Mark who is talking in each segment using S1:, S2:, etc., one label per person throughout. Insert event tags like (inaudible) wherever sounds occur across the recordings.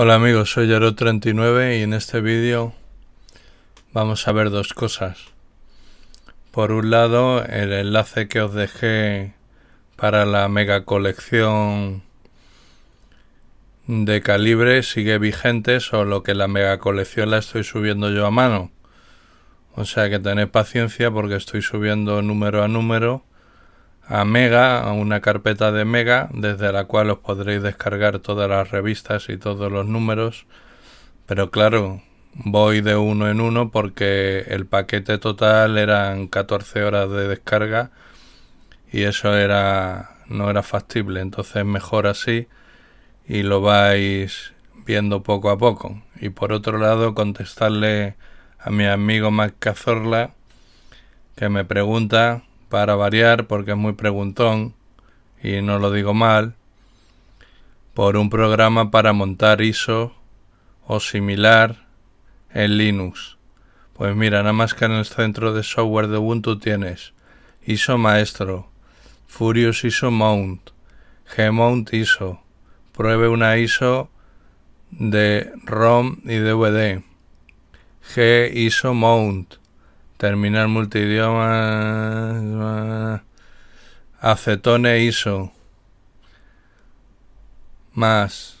S1: Hola amigos, soy Yarot39 y en este vídeo vamos a ver dos cosas. Por un lado, el enlace que os dejé para la mega colección de calibre sigue vigente, solo que la mega colección la estoy subiendo yo a mano. O sea que tened paciencia porque estoy subiendo número a número a Mega, a una carpeta de Mega, desde la cual os podréis descargar todas las revistas y todos los números. Pero claro, voy de uno en uno porque el paquete total eran 14 horas de descarga y eso era no era factible, entonces mejor así y lo vais viendo poco a poco. Y por otro lado, contestarle a mi amigo Mac Cazorla que me pregunta para variar porque es muy preguntón y no lo digo mal, por un programa para montar ISO o similar en Linux. Pues mira, nada más que en el centro de software de Ubuntu tienes ISO Maestro, Furious ISO Mount, Gmount ISO, pruebe una ISO de ROM y DVD, G ISO Mount, Terminar multidioma. Acetone ISO. Más.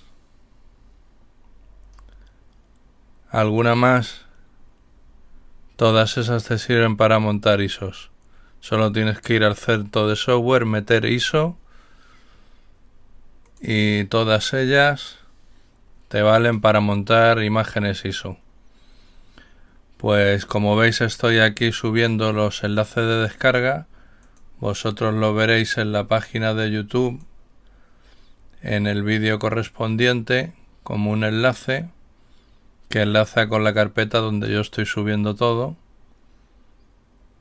S1: ¿Alguna más? Todas esas te sirven para montar ISOs. Solo tienes que ir al centro de software, meter ISO y todas ellas te valen para montar imágenes ISO. Pues como veis estoy aquí subiendo los enlaces de descarga. Vosotros lo veréis en la página de YouTube, en el vídeo correspondiente, como un enlace que enlaza con la carpeta donde yo estoy subiendo todo.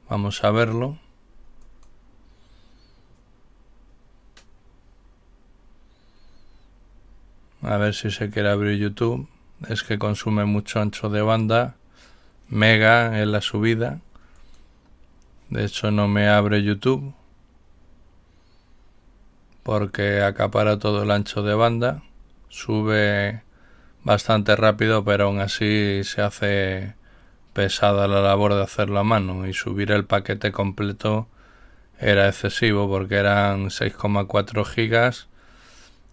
S1: Vamos a verlo. A ver si se quiere abrir YouTube. Es que consume mucho ancho de banda mega en la subida. De hecho no me abre YouTube porque acapara todo el ancho de banda. Sube bastante rápido, pero aún así se hace pesada la labor de hacerlo a mano y subir el paquete completo era excesivo porque eran 6,4 gigas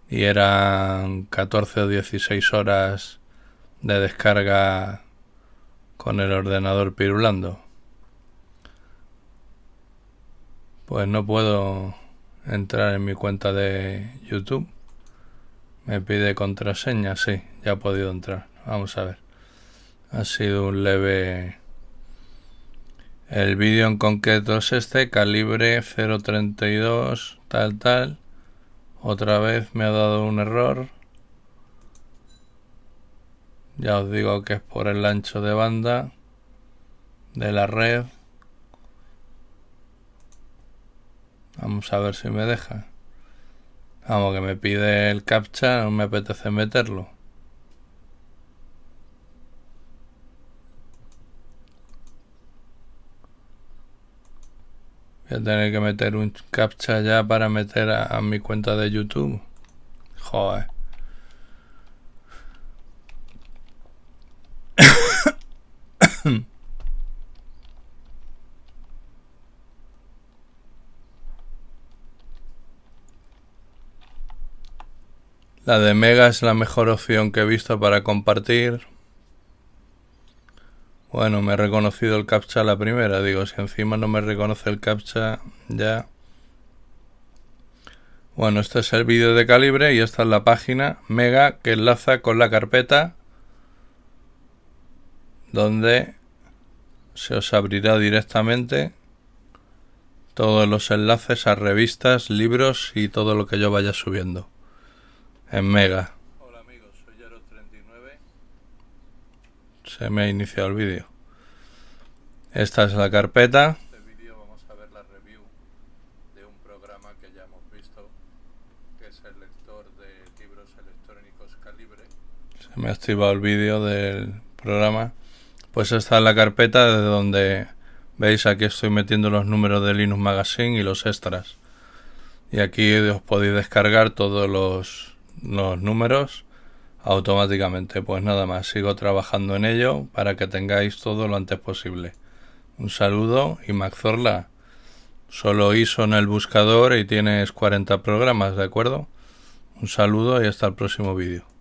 S1: y eran 14 o 16 horas de descarga con el ordenador pirulando. Pues no puedo entrar en mi cuenta de YouTube. Me pide contraseña, sí, ya he podido entrar. Vamos a ver. Ha sido un leve... El vídeo en concreto es este, calibre 032, tal, tal. Otra vez me ha dado un error. Ya os digo que es por el ancho de banda de la red. Vamos a ver si me deja. Vamos, que me pide el captcha, no me apetece meterlo. Voy a tener que meter un captcha ya para meter a, mi cuenta de YouTube. Joder. (clears throat) La de Mega es la mejor opción que he visto para compartir. Bueno, me he reconocido el captcha la primera. Digo, si encima no me reconoce el captcha, ya. Bueno, este es el vídeo de calibre y esta es la página Mega que enlaza con la carpeta donde se os abrirá directamente todos los enlaces a revistas, libros y todo lo que yo vaya subiendo en Mega. Hola amigos, soy Yaro39. Se me ha iniciado el vídeo. Esta es la carpeta. En este vídeo vamos a ver la review de un programa que ya hemos visto, que es el lector de libros electrónicos Calibre. Se me ha activado el vídeo del programa. Pues esta es la carpeta de donde veis aquí estoy metiendo los números de Linux Magazine y los extras. Y aquí os podéis descargar todos los, los números automáticamente. Pues nada más, sigo trabajando en ello para que tengáis todo lo antes posible. Un saludo y Maxorla. Solo hizo en el buscador y tienes 40 programas, ¿de acuerdo? Un saludo y hasta el próximo vídeo.